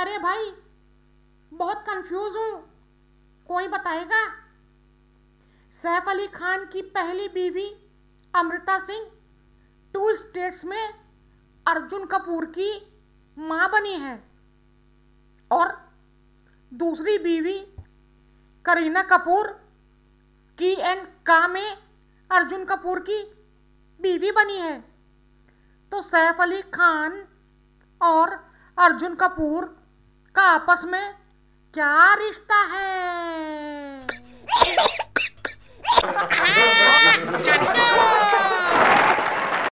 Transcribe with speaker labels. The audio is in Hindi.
Speaker 1: अरे भाई बहुत कंफ्यूज हूँ कोई बताएगा सैफ अली खान की पहली बीवी अमृता सिंह टू स्टेट्स में अर्जुन कपूर की माँ बनी है और दूसरी बीवी करीना कपूर की एंड का में अर्जुन कपूर की बीवी बनी है तो सैफ अली खान और अर्जुन कपूर का आपस में क्या रिश्ता है